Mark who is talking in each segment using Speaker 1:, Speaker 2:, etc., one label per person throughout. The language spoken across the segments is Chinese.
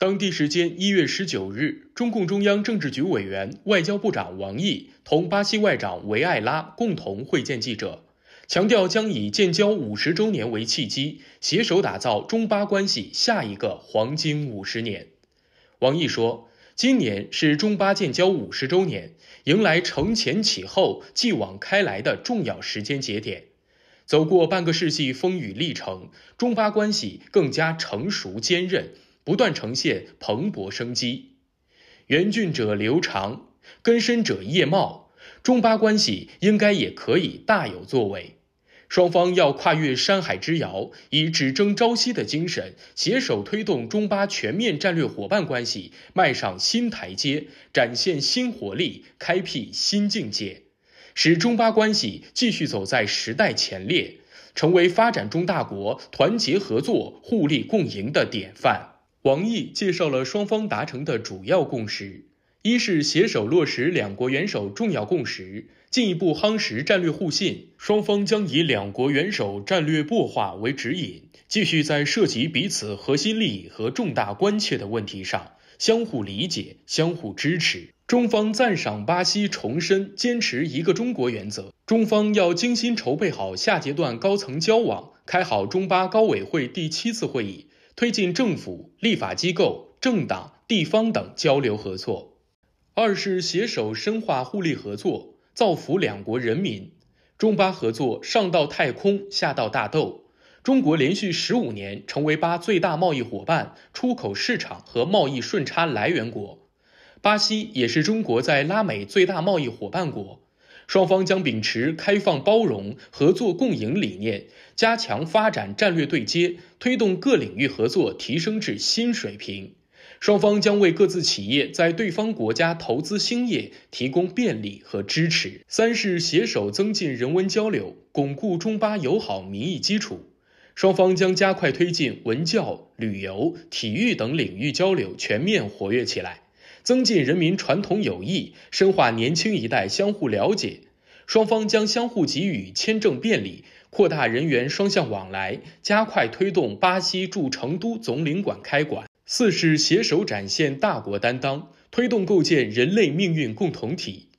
Speaker 1: 当地时间一月十九日，中共中央政治局委员、外交部长王毅同巴西外长维埃拉共同会见记者，强调将以建交五十周年为契机，携手打造中巴关系下一个黄金五十年。王毅说，今年是中巴建交五十周年，迎来承前启后、继往开来的重要时间节点。走过半个世纪风雨历程，中巴关系更加成熟坚韧。不断呈现蓬勃生机，源俊者流长，根深者叶茂。中巴关系应该也可以大有作为。双方要跨越山海之遥，以只争朝夕的精神，携手推动中巴全面战略伙伴关系迈上新台阶，展现新活力，开辟新境界，使中巴关系继续走在时代前列，成为发展中大国团结合作、互利共赢的典范。王毅介绍了双方达成的主要共识：一是携手落实两国元首重要共识，进一步夯实战略互信。双方将以两国元首战略擘画为指引，继续在涉及彼此核心利益和重大关切的问题上相互理解、相互支持。中方赞赏巴西重申坚持一个中国原则。中方要精心筹备好下阶段高层交往，开好中巴高委会第七次会议。推进政府、立法机构、政党、地方等交流合作。二是携手深化互利合作，造福两国人民。中巴合作上到太空，下到大豆，中国连续十五年成为巴最大贸易伙伴、出口市场和贸易顺差来源国，巴西也是中国在拉美最大贸易伙伴国。双方将秉持开放包容、合作共赢理念，加强发展战略对接，推动各领域合作提升至新水平。双方将为各自企业在对方国家投资兴业提供便利和支持。三是携手增进人文交流，巩固中巴友好民意基础。双方将加快推进文教、旅游、体育等领域交流，全面活跃起来。增进人民传统友谊，深化年轻一代相互了解，双方将相互给予签证便利，扩大人员双向往来，加快推动巴西驻成都总领馆开馆。四是携手展现大国担当，推动构建人类命运共同体。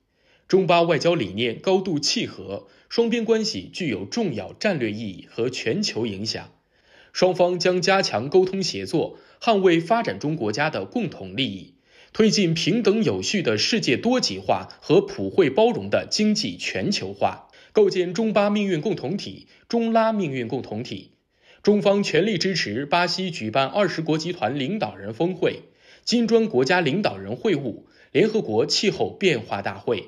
Speaker 1: 中巴外交理念高度契合，双边关系具有重要战略意义和全球影响，双方将加强沟通协作，捍卫发展中国家的共同利益。推进平等有序的世界多极化和普惠包容的经济全球化，构建中巴命运共同体、中拉命运共同体。中方全力支持巴西举办二十国集团领导人峰会、金砖国家领导人会晤、联合国气候变化大会。